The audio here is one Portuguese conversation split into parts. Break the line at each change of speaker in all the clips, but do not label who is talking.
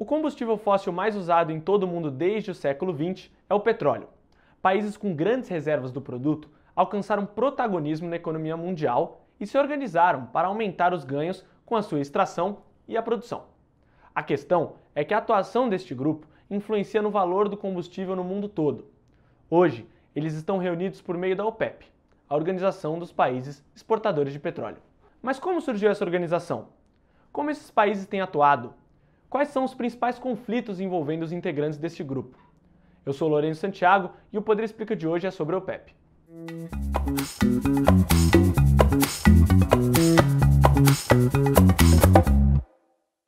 O combustível fóssil mais usado em todo o mundo desde o século XX é o petróleo. Países com grandes reservas do produto alcançaram protagonismo na economia mundial e se organizaram para aumentar os ganhos com a sua extração e a produção. A questão é que a atuação deste grupo influencia no valor do combustível no mundo todo. Hoje, eles estão reunidos por meio da OPEP, a Organização dos Países Exportadores de Petróleo. Mas como surgiu essa organização? Como esses países têm atuado quais são os principais conflitos envolvendo os integrantes deste grupo. Eu sou Lourenço Santiago e o Poder Explica de hoje é sobre a OPEP.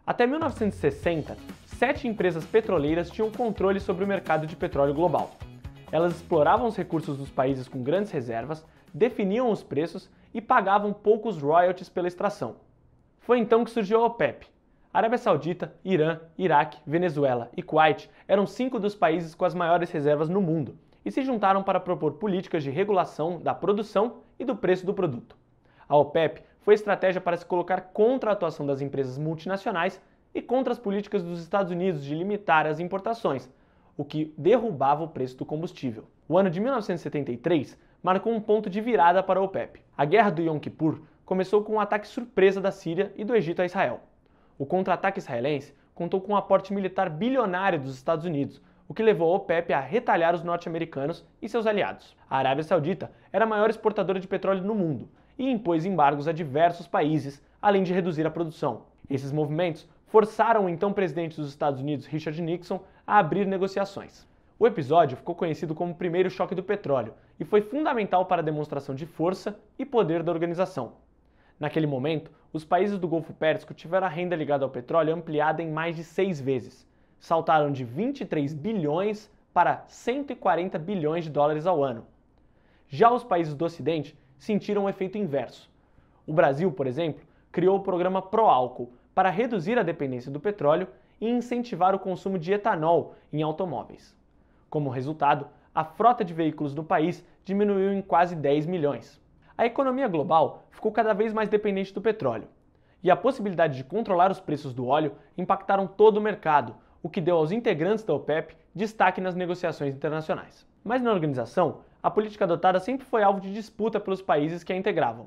Até 1960, sete empresas petroleiras tinham controle sobre o mercado de petróleo global. Elas exploravam os recursos dos países com grandes reservas, definiam os preços e pagavam poucos royalties pela extração. Foi então que surgiu a OPEP, Arábia Saudita, Irã, Iraque, Venezuela e Kuwait eram cinco dos países com as maiores reservas no mundo e se juntaram para propor políticas de regulação da produção e do preço do produto. A OPEP foi estratégia para se colocar contra a atuação das empresas multinacionais e contra as políticas dos Estados Unidos de limitar as importações, o que derrubava o preço do combustível. O ano de 1973 marcou um ponto de virada para a OPEP. A guerra do Yom Kippur começou com um ataque surpresa da Síria e do Egito a Israel. O contra-ataque israelense contou com um aporte militar bilionário dos Estados Unidos, o que levou a OPEP a retalhar os norte-americanos e seus aliados. A Arábia Saudita era a maior exportadora de petróleo no mundo e impôs embargos a diversos países, além de reduzir a produção. Esses movimentos forçaram o então presidente dos Estados Unidos, Richard Nixon, a abrir negociações. O episódio ficou conhecido como o primeiro choque do petróleo e foi fundamental para a demonstração de força e poder da organização. Naquele momento, os países do Golfo Pérsico tiveram a renda ligada ao petróleo ampliada em mais de seis vezes. Saltaram de 23 bilhões para 140 bilhões de dólares ao ano. Já os países do Ocidente sentiram o um efeito inverso. O Brasil, por exemplo, criou o programa Pro Álcool para reduzir a dependência do petróleo e incentivar o consumo de etanol em automóveis. Como resultado, a frota de veículos do país diminuiu em quase 10 milhões a economia global ficou cada vez mais dependente do petróleo. E a possibilidade de controlar os preços do óleo impactaram todo o mercado, o que deu aos integrantes da OPEP destaque nas negociações internacionais. Mas na organização, a política adotada sempre foi alvo de disputa pelos países que a integravam.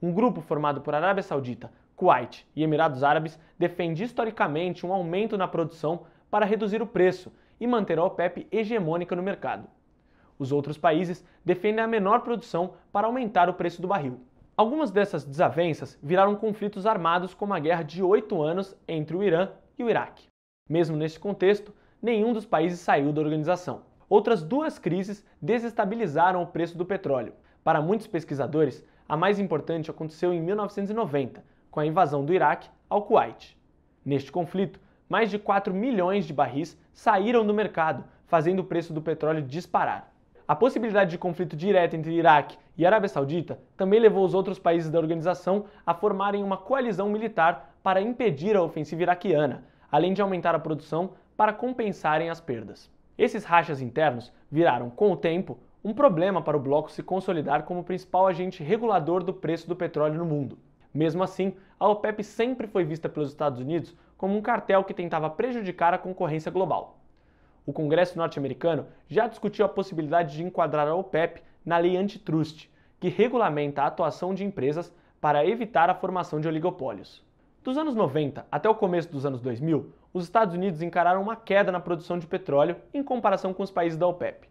Um grupo formado por Arábia Saudita, Kuwait e Emirados Árabes defende historicamente um aumento na produção para reduzir o preço e manter a OPEP hegemônica no mercado. Os outros países defendem a menor produção para aumentar o preço do barril. Algumas dessas desavenças viraram conflitos armados, como a guerra de oito anos entre o Irã e o Iraque. Mesmo nesse contexto, nenhum dos países saiu da organização. Outras duas crises desestabilizaram o preço do petróleo. Para muitos pesquisadores, a mais importante aconteceu em 1990, com a invasão do Iraque ao Kuwait. Neste conflito, mais de 4 milhões de barris saíram do mercado, fazendo o preço do petróleo disparar a possibilidade de conflito direto entre Iraque e Arábia Saudita também levou os outros países da organização a formarem uma coalizão militar para impedir a ofensiva iraquiana, além de aumentar a produção para compensarem as perdas. Esses rachas internos viraram, com o tempo, um problema para o bloco se consolidar como principal agente regulador do preço do petróleo no mundo. Mesmo assim, a OPEP sempre foi vista pelos Estados Unidos como um cartel que tentava prejudicar a concorrência global o Congresso norte-americano já discutiu a possibilidade de enquadrar a OPEP na lei antitrust, que regulamenta a atuação de empresas para evitar a formação de oligopólios. Dos anos 90 até o começo dos anos 2000, os Estados Unidos encararam uma queda na produção de petróleo em comparação com os países da OPEP.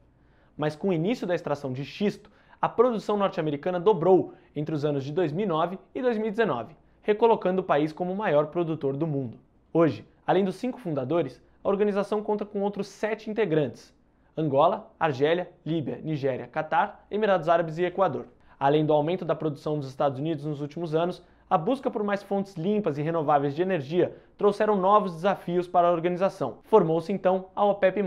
Mas com o início da extração de xisto, a produção norte-americana dobrou entre os anos de 2009 e 2019, recolocando o país como o maior produtor do mundo. Hoje, além dos cinco fundadores, a organização conta com outros sete integrantes: Angola, Argélia, Líbia, Nigéria, Catar, Emirados Árabes e Equador. Além do aumento da produção dos Estados Unidos nos últimos anos, a busca por mais fontes limpas e renováveis de energia trouxeram novos desafios para a organização. Formou-se então a OPEP,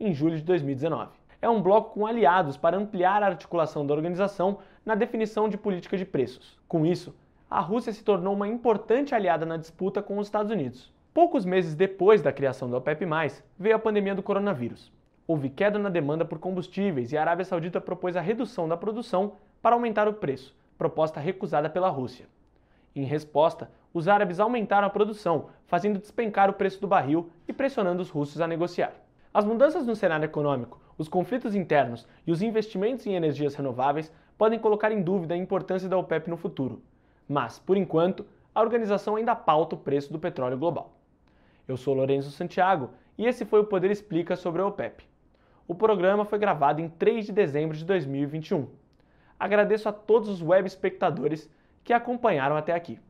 em julho de 2019. É um bloco com aliados para ampliar a articulação da organização na definição de política de preços. Com isso, a Rússia se tornou uma importante aliada na disputa com os Estados Unidos. Poucos meses depois da criação da OPEP+, veio a pandemia do coronavírus. Houve queda na demanda por combustíveis e a Arábia Saudita propôs a redução da produção para aumentar o preço, proposta recusada pela Rússia. Em resposta, os árabes aumentaram a produção, fazendo despencar o preço do barril e pressionando os russos a negociar. As mudanças no cenário econômico, os conflitos internos e os investimentos em energias renováveis podem colocar em dúvida a importância da OPEP no futuro. Mas, por enquanto, a organização ainda pauta o preço do petróleo global. Eu sou Lourenço Santiago e esse foi o Poder Explica sobre a OPEP. O programa foi gravado em 3 de dezembro de 2021. Agradeço a todos os web espectadores que acompanharam até aqui.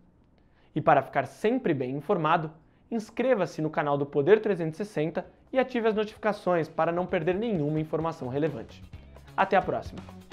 E para ficar sempre bem informado, inscreva-se no canal do Poder 360 e ative as notificações para não perder nenhuma informação relevante. Até a próxima!